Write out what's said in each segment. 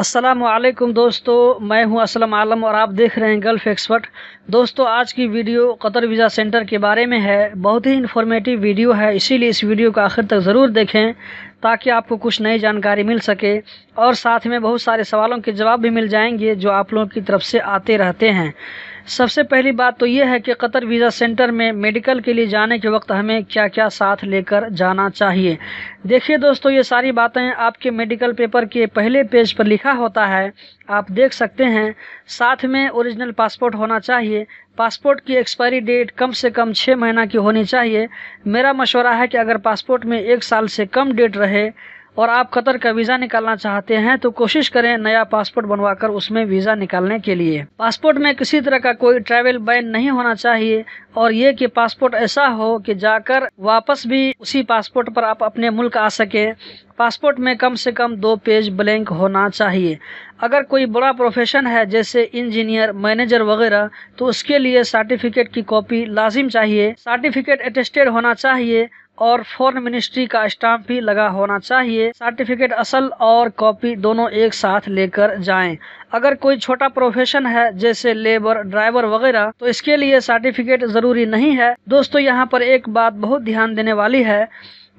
असलम दोस्तों मैं हूं असलम आलम और आप देख रहे हैं गल्फ़ एक्सपर्ट दोस्तों आज की वीडियो कतर वीज़ा सेंटर के बारे में है बहुत ही इन्फॉर्मेटिव वीडियो है इसीलिए इस वीडियो को आखिर तक ज़रूर देखें ताकि आपको कुछ नई जानकारी मिल सके और साथ में बहुत सारे सवालों के जवाब भी मिल जाएंगे जो आप लोगों की तरफ से आते रहते हैं सबसे पहली बात तो ये है कि कतर वीज़ा सेंटर में मेडिकल के लिए जाने के वक्त हमें क्या क्या साथ लेकर जाना चाहिए देखिए दोस्तों ये सारी बातें आपके मेडिकल पेपर के पहले पेज पर लिखा होता है आप देख सकते हैं साथ में ओरिजिनल पासपोर्ट होना चाहिए पासपोर्ट की एक्सपायरी डेट कम से कम छः महीना की होनी चाहिए मेरा मशवरा है कि अगर पासपोर्ट में एक साल से कम डेट रहे और आप कतर का वीज़ा निकालना चाहते हैं तो कोशिश करें नया पासपोर्ट बनवाकर उसमें वीज़ा निकालने के लिए पासपोर्ट में किसी तरह का कोई ट्रैवल बैन नहीं होना चाहिए और ये कि पासपोर्ट ऐसा हो कि जाकर वापस भी उसी पासपोर्ट पर आप अपने मुल्क आ सके पासपोर्ट में कम से कम दो पेज ब्लैंक होना चाहिए अगर कोई बड़ा प्रोफेशन है जैसे इंजीनियर मैनेजर वगैरह तो उसके लिए सर्टिफिकेट की कॉपी लाजिम चाहिए सर्टिफिकेट अटेस्टेड होना चाहिए और फॉरन मिनिस्ट्री का स्टाम्प भी लगा होना चाहिए सर्टिफिकेट असल और कॉपी दोनों एक साथ लेकर जाएं। अगर कोई छोटा प्रोफेशन है जैसे लेबर ड्राइवर वगैरह तो इसके लिए सर्टिफिकेट ज़रूरी नहीं है दोस्तों यहाँ पर एक बात बहुत ध्यान देने वाली है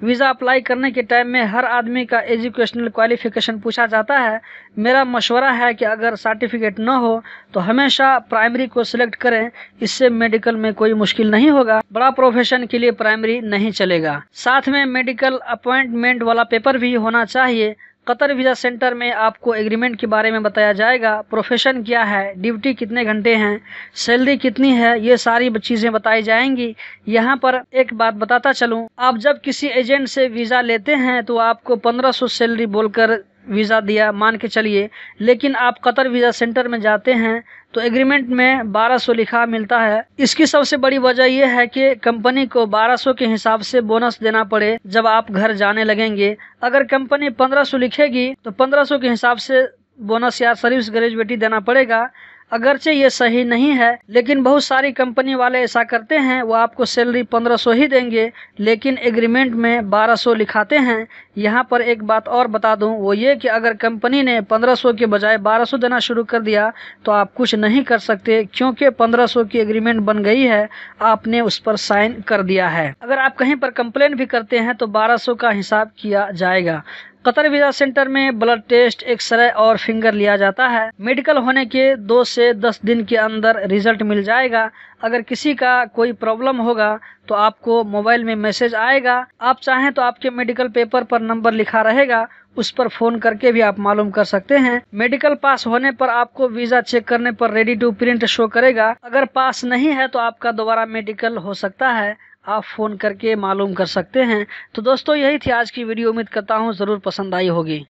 वीज़ा अप्लाई करने के टाइम में हर आदमी का एजुकेशनल क्वालिफ़िकेशन पूछा जाता है मेरा मशवरा है कि अगर सर्टिफिकेट ना हो तो हमेशा प्राइमरी को सिलेक्ट करें इससे मेडिकल में कोई मुश्किल नहीं होगा बड़ा प्रोफेशन के लिए प्राइमरी नहीं चलेगा साथ में मेडिकल अपॉइंटमेंट वाला पेपर भी होना चाहिए कतर वीज़ा सेंटर में आपको एग्रीमेंट के बारे में बताया जाएगा प्रोफेशन क्या है ड्यूटी कितने घंटे हैं सैलरी कितनी है ये सारी चीज़ें बताई जाएंगी यहाँ पर एक बात बताता चलूँ आप जब किसी एजेंट से वीज़ा लेते हैं तो आपको 1500 सैलरी बोलकर वीज़ा दिया मान के चलिए लेकिन आप कतर वीज़ा सेंटर में जाते हैं तो एग्रीमेंट में 1200 लिखा मिलता है इसकी सबसे बड़ी वजह यह है कि कंपनी को 1200 के हिसाब से बोनस देना पड़े जब आप घर जाने लगेंगे अगर कंपनी 1500 लिखेगी तो 1500 के हिसाब से बोनस या सर्विस ग्रेजुएटी देना पड़ेगा अगरचे ये सही नहीं है लेकिन बहुत सारी कंपनी वाले ऐसा करते हैं वो आपको सैलरी 1500 ही देंगे लेकिन एग्रीमेंट में 1200 लिखाते हैं यहाँ पर एक बात और बता दूँ वो ये कि अगर कंपनी ने 1500 के बजाय 1200 देना शुरू कर दिया तो आप कुछ नहीं कर सकते क्योंकि 1500 की एग्रीमेंट बन गई है आपने उस पर साइन कर दिया है अगर आप कहीं पर कंप्लेन भी करते हैं तो सौ का हिसाब किया जाएगा कतर वीजा सेंटर में ब्लड टेस्ट एक्सरे और फिंगर लिया जाता है मेडिकल होने के दो से दस दिन के अंदर रिजल्ट मिल जाएगा अगर किसी का कोई प्रॉब्लम होगा तो आपको मोबाइल में मैसेज आएगा आप चाहें तो आपके मेडिकल पेपर पर नंबर लिखा रहेगा उस पर फोन करके भी आप मालूम कर सकते हैं मेडिकल पास होने पर आपको वीजा चेक करने पर रेडी टू प्रिंट शो करेगा अगर पास नहीं है तो आपका दोबारा मेडिकल हो सकता है आप फ़ोन करके मालूम कर सकते हैं तो दोस्तों यही थी आज की वीडियो उम्मीद करता हूँ ज़रूर पसंद आई होगी